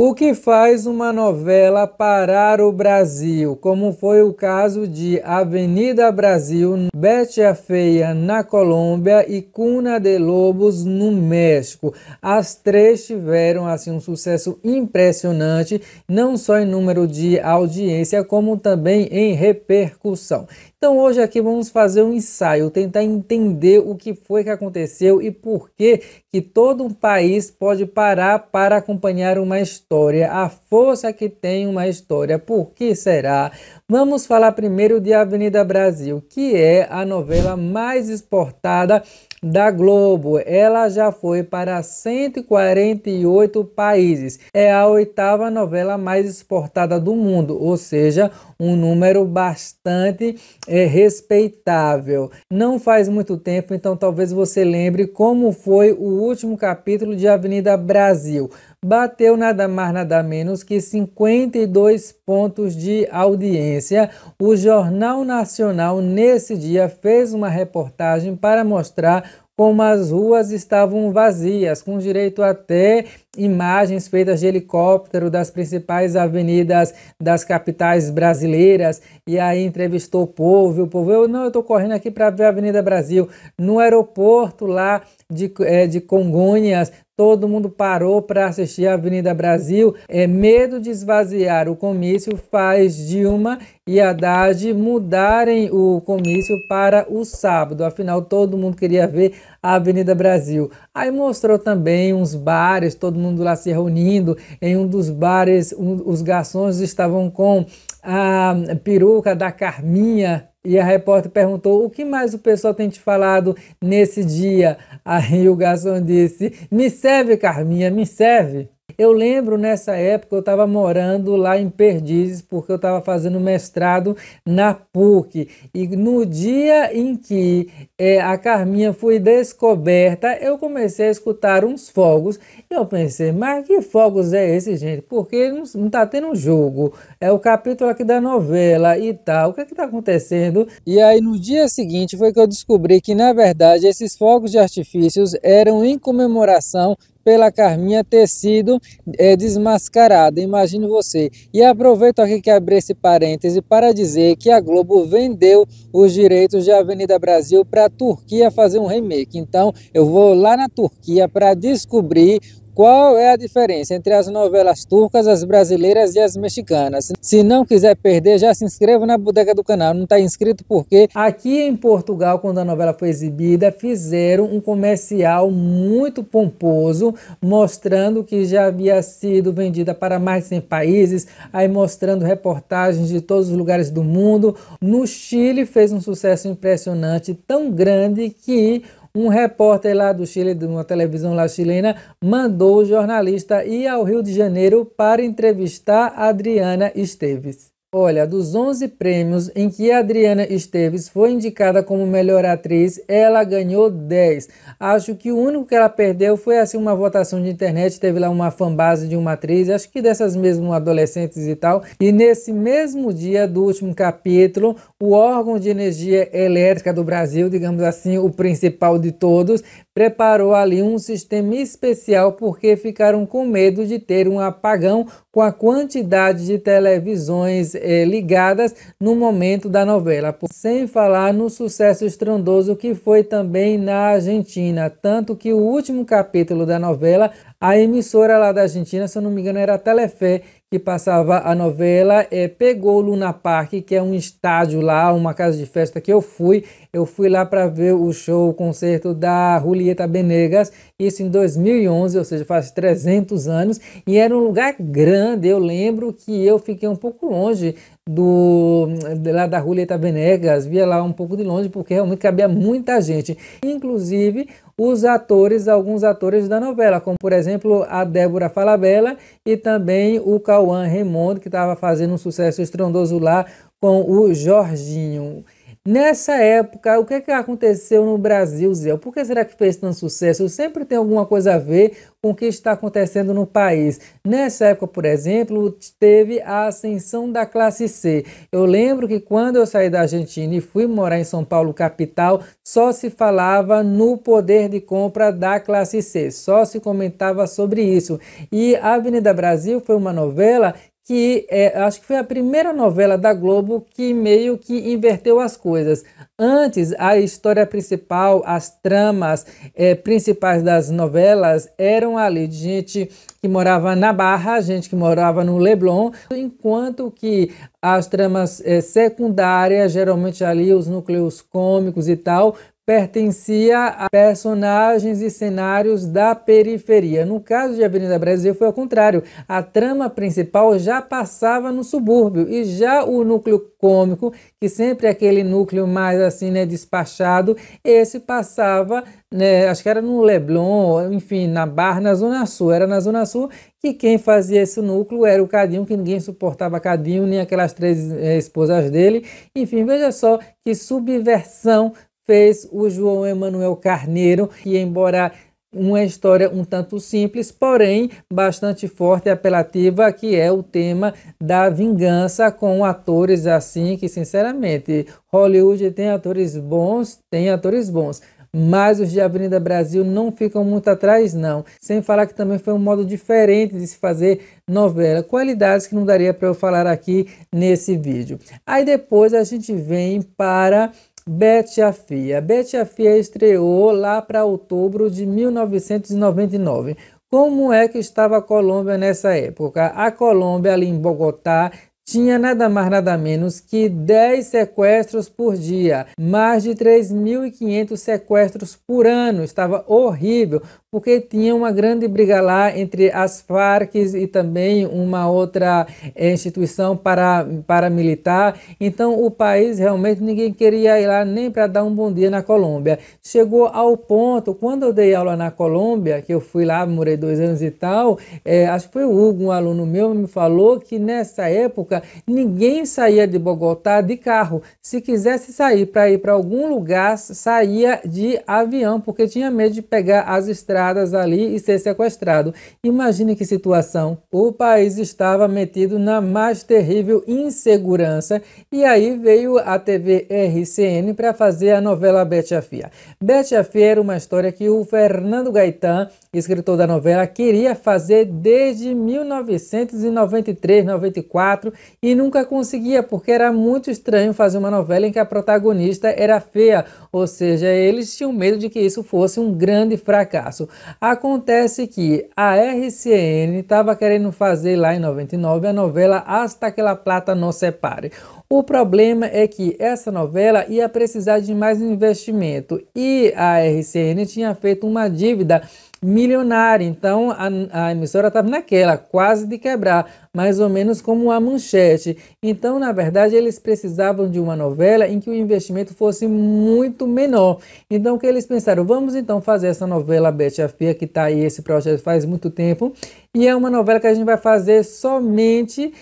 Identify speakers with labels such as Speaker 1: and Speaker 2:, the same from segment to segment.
Speaker 1: O que faz uma novela parar o Brasil, como foi o caso de Avenida Brasil, Bete a Feia na Colômbia e Cuna de Lobos no México. As três tiveram assim um sucesso impressionante, não só em número de audiência, como também em repercussão. Então hoje aqui vamos fazer um ensaio, tentar entender o que foi que aconteceu e por que que todo um país pode parar para acompanhar uma história, a força que tem uma história, por que será? Vamos falar primeiro de Avenida Brasil, que é a novela mais exportada da Globo. Ela já foi para 148 países. É a oitava novela mais exportada do mundo, ou seja, um número bastante é, respeitável. Não faz muito tempo, então talvez você lembre como foi o último capítulo de Avenida Brasil bateu nada mais nada menos que 52 pontos de audiência. O Jornal Nacional nesse dia fez uma reportagem para mostrar como as ruas estavam vazias, com direito até imagens feitas de helicóptero das principais avenidas das capitais brasileiras. E aí entrevistou o povo, e o povo, eu não, eu tô correndo aqui para ver a Avenida Brasil, no aeroporto lá de, é, de Congonhas, Todo mundo parou para assistir a Avenida Brasil. É medo de esvaziar o comício faz Dilma e Haddad mudarem o comício para o sábado. Afinal, todo mundo queria ver a Avenida Brasil. Aí mostrou também uns bares, todo mundo lá se reunindo. Em um dos bares, um, os garçons estavam com a peruca da Carminha e a repórter perguntou: o que mais o pessoal tem te falado nesse dia? Aí o garçom disse: me serve, Carminha, me serve. Eu lembro nessa época eu estava morando lá em Perdizes porque eu estava fazendo mestrado na PUC e no dia em que é, a Carminha foi descoberta eu comecei a escutar uns fogos e eu pensei mas que fogos é esse gente porque não está tendo um jogo é o capítulo aqui da novela e tal o que é está acontecendo e aí no dia seguinte foi que eu descobri que na verdade esses fogos de artifícios eram em comemoração pela Carminha ter sido é, desmascarada. Imagine você. E aproveito aqui que abri esse parêntese para dizer que a Globo vendeu os direitos de Avenida Brasil para a Turquia fazer um remake. Então eu vou lá na Turquia para descobrir qual é a diferença entre as novelas turcas, as brasileiras e as mexicanas? Se não quiser perder, já se inscreva na bodega do canal. Não está inscrito porque aqui em Portugal, quando a novela foi exibida, fizeram um comercial muito pomposo, mostrando que já havia sido vendida para mais de 100 países, aí mostrando reportagens de todos os lugares do mundo. No Chile fez um sucesso impressionante, tão grande que um repórter lá do Chile, de uma televisão lá chilena, mandou o jornalista ir ao Rio de Janeiro para entrevistar Adriana Esteves. Olha, dos 11 prêmios em que Adriana Esteves foi indicada como melhor atriz, ela ganhou 10. Acho que o único que ela perdeu foi assim uma votação de internet, teve lá uma fanbase de uma atriz, acho que dessas mesmo adolescentes e tal. E nesse mesmo dia do último capítulo, o órgão de energia elétrica do Brasil, digamos assim, o principal de todos, preparou ali um sistema especial porque ficaram com medo de ter um apagão com a quantidade de televisões é, ligadas no momento da novela. Sem falar no sucesso estrondoso que foi também na Argentina, tanto que o último capítulo da novela, a emissora lá da Argentina, se eu não me engano, era a Telefé, que passava a novela, é, pegou o Luna Park, que é um estádio lá, uma casa de festa que eu fui. Eu fui lá para ver o show, o concerto da Julieta Benegas, isso em 2011, ou seja, faz 300 anos, e era um lugar grande. Eu lembro que eu fiquei um pouco longe do lá da Julieta Benegas, via lá um pouco de longe, porque realmente cabia muita gente. Inclusive, os atores, alguns atores da novela, como por exemplo a Débora Falabella e também o Cauã Raymond, que estava fazendo um sucesso estrondoso lá com o Jorginho. Nessa época, o que, é que aconteceu no Brasil, Zé? Por que será que fez tanto sucesso? Sempre tem alguma coisa a ver com o que está acontecendo no país. Nessa época, por exemplo, teve a ascensão da classe C. Eu lembro que quando eu saí da Argentina e fui morar em São Paulo, capital, só se falava no poder de compra da classe C, só se comentava sobre isso. E a Avenida Brasil foi uma novela que é, acho que foi a primeira novela da Globo que meio que inverteu as coisas. Antes, a história principal, as tramas é, principais das novelas eram ali de gente que morava na Barra, gente que morava no Leblon, enquanto que as tramas é, secundárias, geralmente ali os núcleos cômicos e tal, pertencia a personagens e cenários da periferia. No caso de Avenida Brasil foi ao contrário. A trama principal já passava no subúrbio e já o núcleo cômico, que sempre é aquele núcleo mais assim, né, despachado, esse passava, né, acho que era no Leblon, enfim, na Barra, na Zona Sul, era na Zona Sul, que quem fazia esse núcleo era o Cadinho, que ninguém suportava Cadinho, nem aquelas três eh, esposas dele. Enfim, veja só que subversão fez o João Emanuel Carneiro, e embora uma história um tanto simples, porém bastante forte e apelativa, que é o tema da vingança com atores assim que, sinceramente, Hollywood tem atores bons, tem atores bons. Mas os de Avenida Brasil não ficam muito atrás, não. Sem falar que também foi um modo diferente de se fazer novela. Qualidades que não daria para eu falar aqui nesse vídeo. Aí depois a gente vem para Bete a Fia. Bete a Fia estreou lá para outubro de 1999. Como é que estava a Colômbia nessa época? A Colômbia, ali em Bogotá, tinha nada mais nada menos que 10 sequestros por dia, mais de 3.500 sequestros por ano. Estava horrível, porque tinha uma grande briga lá entre as Farc e também uma outra eh, instituição para, paramilitar. Então, o país realmente ninguém queria ir lá nem para dar um bom dia na Colômbia. Chegou ao ponto, quando eu dei aula na Colômbia, que eu fui lá, morei dois anos e tal, é, acho que foi o Hugo, um aluno meu, me falou que nessa época época, ninguém saía de Bogotá de carro. Se quisesse sair para ir para algum lugar, saía de avião, porque tinha medo de pegar as estradas ali e ser sequestrado. Imagine que situação. O país estava metido na mais terrível insegurança e aí veio a TV RCN para fazer a novela Bete a Fia. Bete a Fia era uma história que o Fernando Gaetan, escritor da novela, queria fazer desde 1993, 94 e nunca conseguia, porque era muito estranho fazer uma novela em que a protagonista era feia, ou seja, eles tinham medo de que isso fosse um grande fracasso. Acontece que a RCN estava querendo fazer lá em 99 a novela Hasta que la plata não separe. O problema é que essa novela ia precisar de mais investimento e a RCN tinha feito uma dívida milionária, então a, a emissora estava naquela, quase de quebrar mais ou menos como a manchete. Então, na verdade, eles precisavam de uma novela em que o investimento fosse muito menor. Então, o que eles pensaram? Vamos então fazer essa novela Bete a Fia, que está aí esse projeto faz muito tempo. E é uma novela que a gente vai fazer somente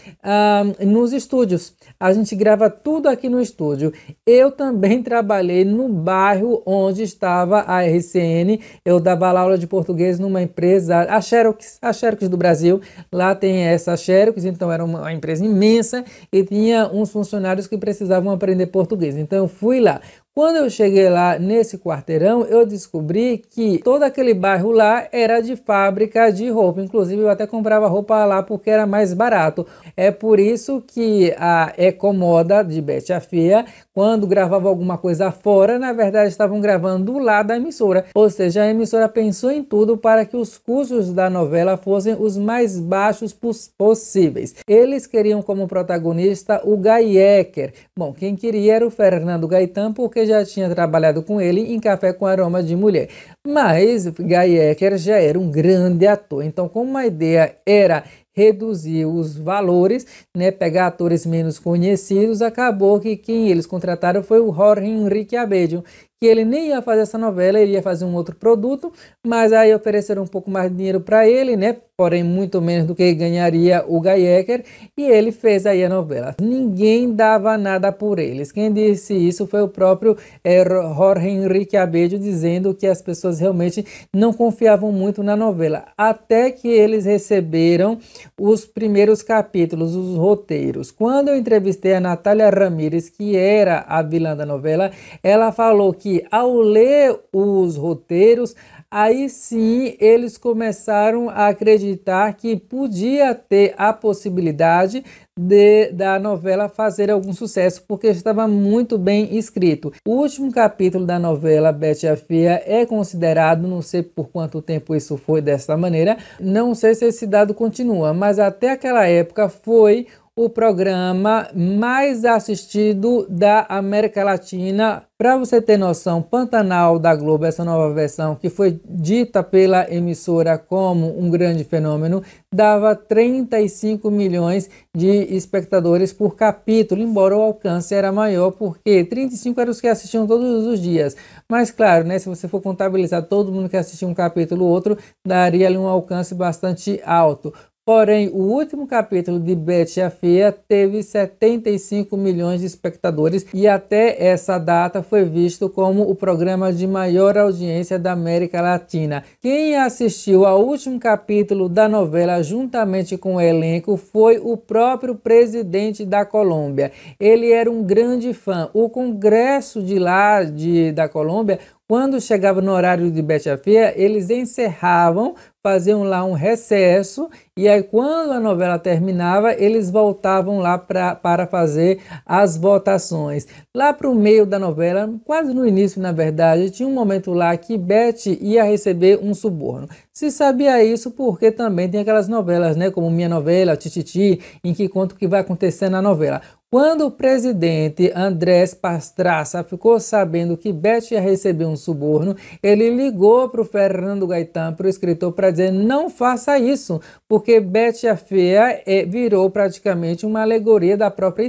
Speaker 1: nos estúdios. A gente grava tudo aqui no estúdio. Eu também trabalhei no bairro onde estava a RCN. Eu dava aula de português numa empresa, a Xerox, a Xerox do Brasil. Lá tem essa Xerox Xerox, então era uma empresa imensa e tinha uns funcionários que precisavam aprender português. Então eu fui lá. Quando eu cheguei lá nesse quarteirão, eu descobri que todo aquele bairro lá era de fábrica de roupa. Inclusive, eu até comprava roupa lá porque era mais barato. É por isso que a Ecomoda de Bete Fia, quando gravava alguma coisa fora, na verdade estavam gravando do lado da emissora. Ou seja, a emissora pensou em tudo para que os custos da novela fossem os mais baixos possíveis. Eles queriam como protagonista o Gaiecker. Bom, quem queria era o Fernando Gaetan, porque já tinha trabalhado com ele em Café com Aroma de Mulher. Mas Guy Ecker já era um grande ator, então como a ideia era reduzir os valores, né, pegar atores menos conhecidos, acabou que quem eles contrataram foi o Jorge Henrique Abedio, que ele nem ia fazer essa novela, ele ia fazer um outro produto, mas aí ofereceram um pouco mais de dinheiro para ele, né? Porém, muito menos do que ganharia o Gaiecker, e ele fez aí a novela. Ninguém dava nada por eles. Quem disse isso foi o próprio é, Jorge Henrique Abejo, dizendo que as pessoas realmente não confiavam muito na novela, até que eles receberam os primeiros capítulos, os roteiros. Quando eu entrevistei a Natália Ramírez, que era a vilã da novela, ela falou que que ao ler os roteiros, aí sim eles começaram a acreditar que podia ter a possibilidade de, da novela fazer algum sucesso, porque estava muito bem escrito. O último capítulo da novela Betty a Fia é considerado, não sei por quanto tempo isso foi dessa maneira, não sei se esse dado continua, mas até aquela época foi o programa mais assistido da América Latina. Para você ter noção, Pantanal da Globo, essa nova versão, que foi dita pela emissora como um grande fenômeno, dava 35 milhões de espectadores por capítulo, embora o alcance era maior, porque 35 eram os que assistiam todos os dias. Mas claro, né, se você for contabilizar todo mundo que assistia um capítulo ou outro, daria ali um alcance bastante alto. Porém, o último capítulo de Betty a Fia teve 75 milhões de espectadores e até essa data foi visto como o programa de maior audiência da América Latina. Quem assistiu ao último capítulo da novela juntamente com o elenco foi o próprio presidente da Colômbia. Ele era um grande fã. O Congresso de lá de, da Colômbia quando chegava no horário de Bete a Fia, eles encerravam, faziam lá um recesso e aí, quando a novela terminava, eles voltavam lá pra, para fazer as votações. Lá para o meio da novela, quase no início, na verdade, tinha um momento lá que Beth ia receber um suborno. Se sabia isso porque também tem aquelas novelas, né? Como Minha Novela, Tititi, em que conta o que vai acontecer na novela. Quando o presidente Andrés Pastraça ficou sabendo que Beth ia receber um suborno, ele ligou para o Fernando Gaetan, para o escritor, para dizer não faça isso, porque porque Betty a é, virou praticamente uma alegoria da própria,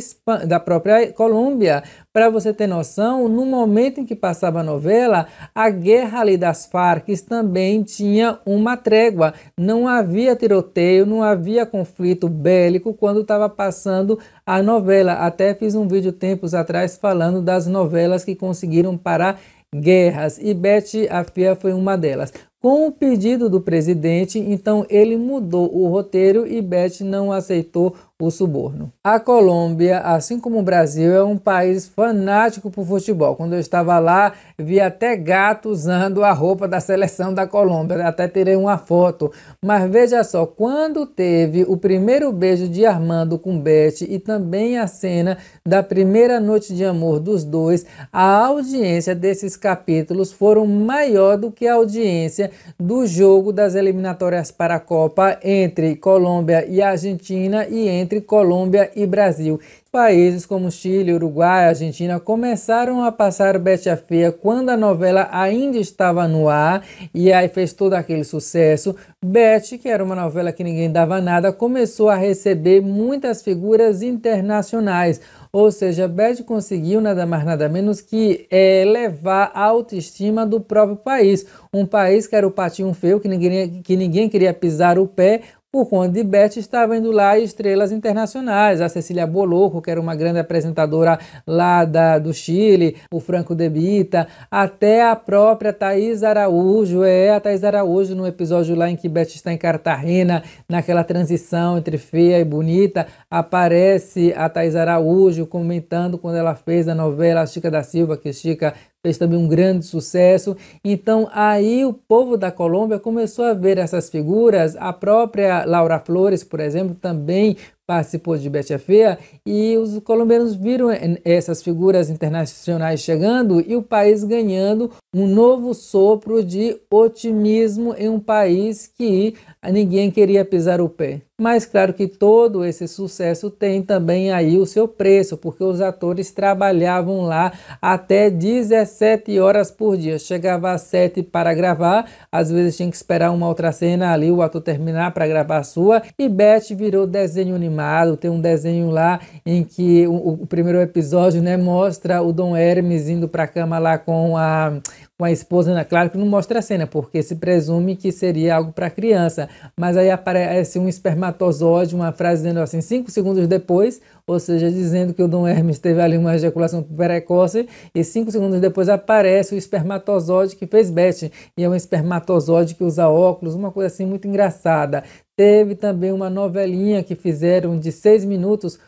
Speaker 1: da própria Colômbia. Para você ter noção, no momento em que passava a novela, a guerra ali das Farc também tinha uma trégua. Não havia tiroteio, não havia conflito bélico quando estava passando a novela. Até fiz um vídeo tempos atrás falando das novelas que conseguiram parar guerras e Betty a Fia foi uma delas. Com o pedido do presidente, então ele mudou o roteiro e Beth não aceitou o suborno. A Colômbia, assim como o Brasil, é um país fanático por futebol. Quando eu estava lá, vi até gato usando a roupa da seleção da Colômbia, até tirei uma foto. Mas veja só, quando teve o primeiro beijo de Armando com Beth e também a cena da primeira noite de amor dos dois, a audiência desses capítulos foram maior do que a audiência do jogo das eliminatórias para a Copa entre Colômbia e Argentina e entre entre Colômbia e Brasil. Países como Chile, Uruguai Argentina começaram a passar Bete a Feia quando a novela ainda estava no ar e aí fez todo aquele sucesso. Bete, que era uma novela que ninguém dava nada, começou a receber muitas figuras internacionais. Ou seja, Beth conseguiu nada mais nada menos que é, levar a autoestima do próprio país. Um país que era o patinho feio, que ninguém, que ninguém queria pisar o pé, por quando de Beth estava indo lá estrelas internacionais, a Cecília Boloco, que era uma grande apresentadora lá da, do Chile, o Franco De Bita, até a própria Thaís Araújo, é a Thaís Araújo no episódio lá em que Beth está em Cartagena, naquela transição entre feia e bonita, aparece a Thaís Araújo comentando quando ela fez a novela Chica da Silva, que Chica fez também um grande sucesso. Então aí o povo da Colômbia começou a ver essas figuras. A própria Laura Flores, por exemplo, também participou de Feia e os colombianos viram eh, essas figuras internacionais chegando e o país ganhando um novo sopro de otimismo em um país que ninguém queria pisar o pé. Mas claro que todo esse sucesso tem também aí o seu preço, porque os atores trabalhavam lá até 17 horas por dia. Chegava às 7 para gravar, às vezes tinha que esperar uma outra cena ali, o ator terminar para gravar a sua, e Beth virou desenho animado animado, tem um desenho lá em que o, o primeiro episódio né, mostra o Dom Hermes indo para a cama lá com a, com a esposa, né? claro que não mostra a cena, porque se presume que seria algo para criança, mas aí aparece um espermatozoide, uma frase dizendo assim, cinco segundos depois, ou seja, dizendo que o Dom Hermes teve ali uma ejaculação precoce, e cinco segundos depois aparece o espermatozoide que fez Beth, e é um espermatozoide que usa óculos, uma coisa assim muito engraçada. Teve também uma novelinha que fizeram de seis minutos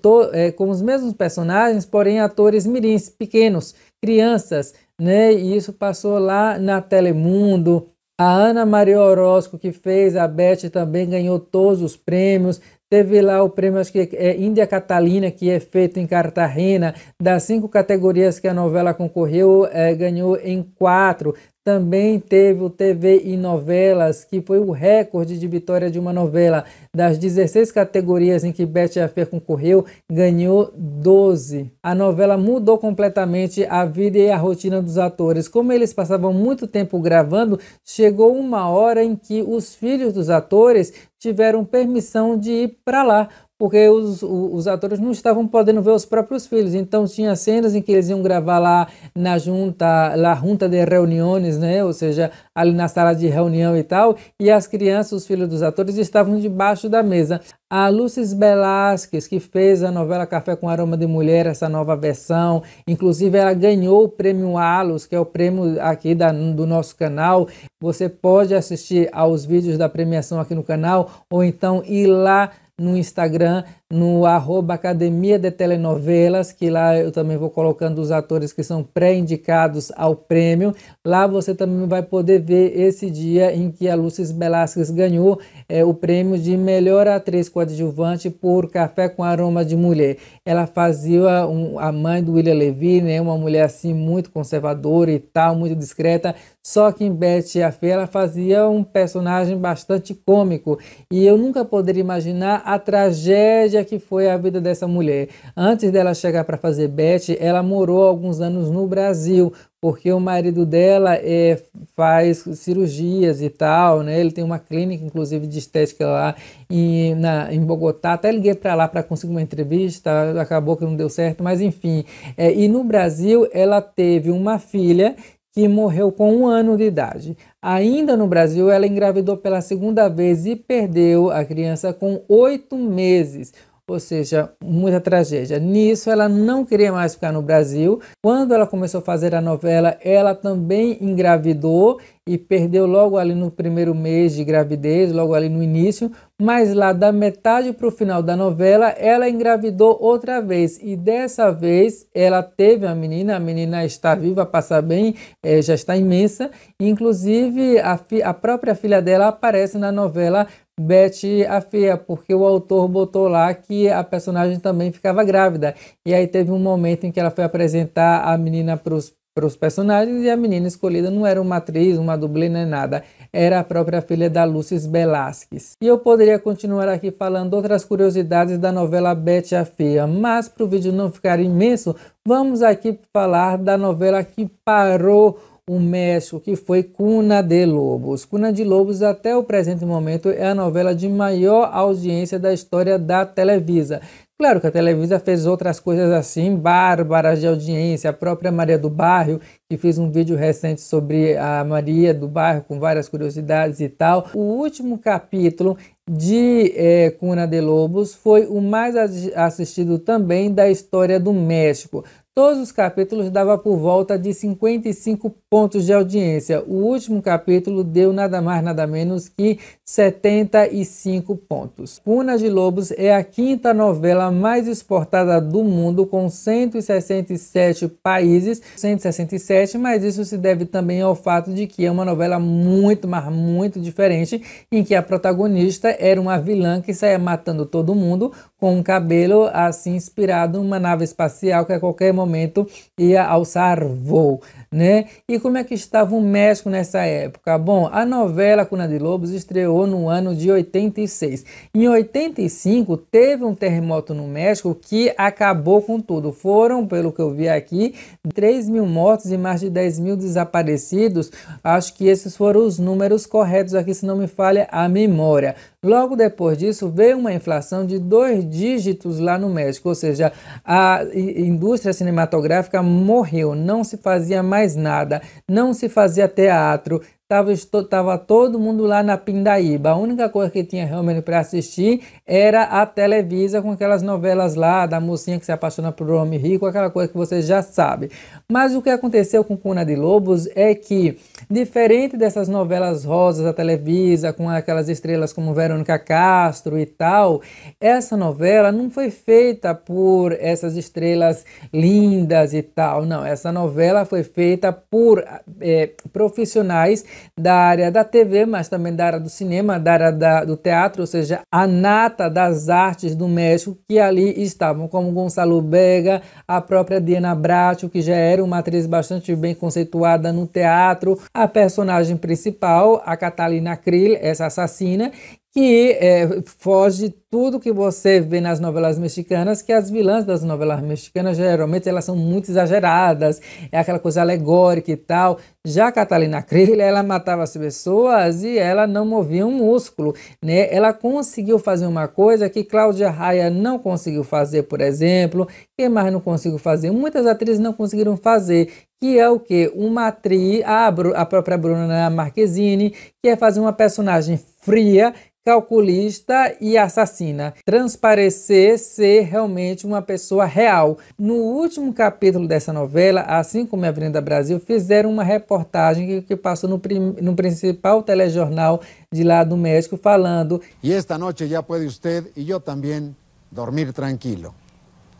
Speaker 1: to, é, com os mesmos personagens, porém atores mirins, pequenos, crianças, né? E isso passou lá na Telemundo. A Ana Maria Orozco, que fez a Beth, também ganhou todos os prêmios. Teve lá o prêmio, acho que é Índia é Catalina, que é feito em Cartagena. Das cinco categorias que a novela concorreu, é, ganhou em quatro. Também teve o TV e novelas, que foi o recorde de vitória de uma novela. Das 16 categorias em que Betty Affair concorreu, ganhou 12. A novela mudou completamente a vida e a rotina dos atores. Como eles passavam muito tempo gravando, chegou uma hora em que os filhos dos atores tiveram permissão de ir para lá, porque os, os atores não estavam podendo ver os próprios filhos. Então tinha cenas em que eles iam gravar lá na junta, lá junta de reuniões, né? Ou seja, ali na sala de reunião e tal, e as crianças, os filhos dos atores estavam debaixo da mesa. A Lucis Belasquez, que fez a novela Café com Aroma de Mulher, essa nova versão, inclusive ela ganhou o prêmio Alus, que é o prêmio aqui da, do nosso canal. Você pode assistir aos vídeos da premiação aqui no canal, ou então ir lá no Instagram, no arroba Academia de Telenovelas, que lá eu também vou colocando os atores que são pré-indicados ao prêmio. Lá você também vai poder ver esse dia em que a Lúcia Velasquez ganhou é, o prêmio de melhor atriz coadjuvante por Café com Aroma de Mulher. Ela fazia um, a mãe do William Levy, né, uma mulher assim muito conservadora e tal, muito discreta. Só que em Betty a Fé ela fazia um personagem bastante cômico e eu nunca poderia imaginar a tragédia que foi a vida dessa mulher. Antes dela chegar para fazer Betty, ela morou alguns anos no Brasil, porque o marido dela é, faz cirurgias e tal, né? Ele tem uma clínica, inclusive, de estética lá em, na, em Bogotá. Até liguei para lá para conseguir uma entrevista, acabou que não deu certo, mas enfim. É, e no Brasil, ela teve uma filha que morreu com um ano de idade. Ainda no Brasil, ela engravidou pela segunda vez e perdeu a criança com oito meses ou seja, muita tragédia. Nisso, ela não queria mais ficar no Brasil. Quando ela começou a fazer a novela, ela também engravidou e perdeu logo ali no primeiro mês de gravidez, logo ali no início. Mas lá da metade para o final da novela, ela engravidou outra vez. E dessa vez, ela teve a menina. A menina está viva, passa bem, é, já está imensa. Inclusive, a, a própria filha dela aparece na novela Betty a Feia, porque o autor botou lá que a personagem também ficava grávida. E aí teve um momento em que ela foi apresentar a menina para os personagens e a menina escolhida não era uma atriz, uma dublê nem nada, era a própria filha da Lucis Velasquez. E eu poderia continuar aqui falando outras curiosidades da novela Betty a Feia, mas para o vídeo não ficar imenso, vamos aqui falar da novela que parou o México, que foi Cuna de Lobos. Cuna de Lobos, até o presente momento, é a novela de maior audiência da história da Televisa. Claro que a Televisa fez outras coisas assim, bárbaras de audiência. A própria Maria do Bairro, que fez um vídeo recente sobre a Maria do Bairro, com várias curiosidades e tal. O último capítulo de é, Cuna de Lobos foi o mais assistido também da história do México. Todos os capítulos dava por volta de 55 pontos de audiência. O último capítulo deu nada mais nada menos que 75 pontos. Puna de Lobos é a quinta novela mais exportada do mundo com 167 países, 167, mas isso se deve também ao fato de que é uma novela muito, mas muito diferente, em que a protagonista era uma vilã que saia matando todo mundo com um cabelo assim inspirado em uma nave espacial que a qualquer momento momento ia alçar voo, né? E como é que estava o México nessa época? Bom, a novela Cuna de Lobos estreou no ano de 86. Em 85 teve um terremoto no México que acabou com tudo. Foram, pelo que eu vi aqui, 3 mil mortos e mais de 10 mil desaparecidos. Acho que esses foram os números corretos aqui, se não me falha a memória. Logo depois disso, veio uma inflação de dois dígitos lá no México, ou seja, a indústria cinematográfica morreu, não se fazia mais nada, não se fazia teatro, Tava, tava todo mundo lá na Pindaíba. A única coisa que tinha realmente para assistir era a Televisa com aquelas novelas lá da mocinha que se apaixona por homem rico, aquela coisa que você já sabe. Mas o que aconteceu com Cuna de Lobos é que, diferente dessas novelas rosas da Televisa, com aquelas estrelas como Verônica Castro e tal, essa novela não foi feita por essas estrelas lindas e tal. Não, essa novela foi feita por é, profissionais da área da TV, mas também da área do cinema, da área da, do teatro, ou seja, a nata das artes do México, que ali estavam, como Gonçalo Bega, a própria Diana Bracho, que já era uma atriz bastante bem conceituada no teatro, a personagem principal, a Catalina Krill, essa assassina, que é, foge tudo que você vê nas novelas mexicanas, que as vilãs das novelas mexicanas geralmente elas são muito exageradas, é aquela coisa alegórica e tal. Já Catalina Krill, ela matava as pessoas e ela não movia um músculo, né? Ela conseguiu fazer uma coisa que Cláudia Raia não conseguiu fazer, por exemplo, que mais não conseguiu fazer, muitas atrizes não conseguiram fazer, que é o que? Uma atriz, a, a própria Bruna Marquezine, que é fazer uma personagem fria, calculista e assassina vacina transparecer ser realmente uma pessoa real. No último capítulo dessa novela, assim como a Avenida Brasil, fizeram uma reportagem que, que passou no, prim, no principal telejornal de lá do México falando: E esta noite já pode você e eu também dormir tranquilo.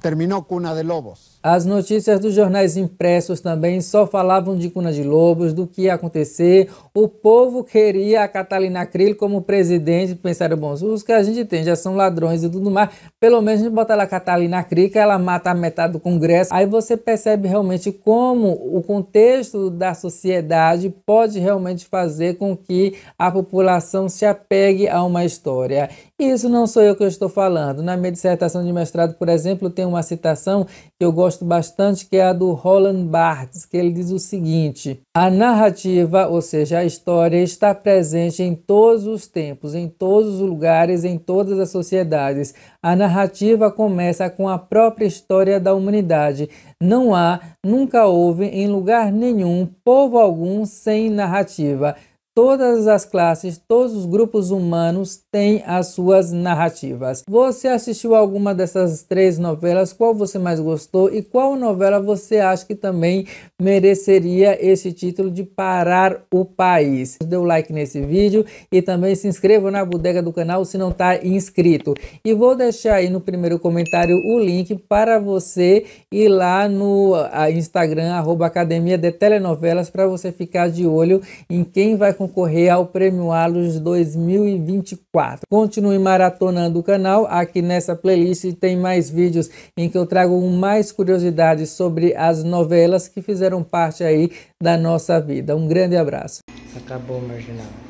Speaker 1: Terminou Cuna de Lobos. As notícias dos jornais impressos também só falavam de Cuna de Lobos, do que ia acontecer. O povo queria a Catalina Krill como presidente. Pensaram, bom, os que a gente tem já são ladrões e tudo mais. Pelo menos a gente bota lá a Catalina Krill, que ela mata a metade do Congresso. Aí você percebe realmente como o contexto da sociedade pode realmente fazer com que a população se apegue a uma história. Isso não sou eu que eu estou falando. Na minha dissertação de mestrado, por exemplo, tem uma citação que eu gosto bastante, que é a do Roland Barthes, que ele diz o seguinte: a narrativa, ou seja, a história, está presente em todos os tempos, em todos os lugares, em todas as sociedades. A narrativa começa com a própria história da humanidade. Não há, nunca houve, em lugar nenhum, povo algum sem narrativa todas as classes, todos os grupos humanos têm as suas narrativas. Você assistiu alguma dessas três novelas? Qual você mais gostou e qual novela você acha que também mereceria esse título de Parar o País? Dê o um like nesse vídeo e também se inscreva na bodega do canal se não está inscrito. E vou deixar aí no primeiro comentário o link para você ir lá no ah, Instagram, arroba Academia de Telenovelas, para você ficar de olho em quem vai concorrer concorrer ao Prêmio Alus 2024. Continue maratonando o canal, aqui nessa playlist tem mais vídeos em que eu trago mais curiosidades sobre as novelas que fizeram parte aí da nossa vida. Um grande abraço. Acabou, marginal.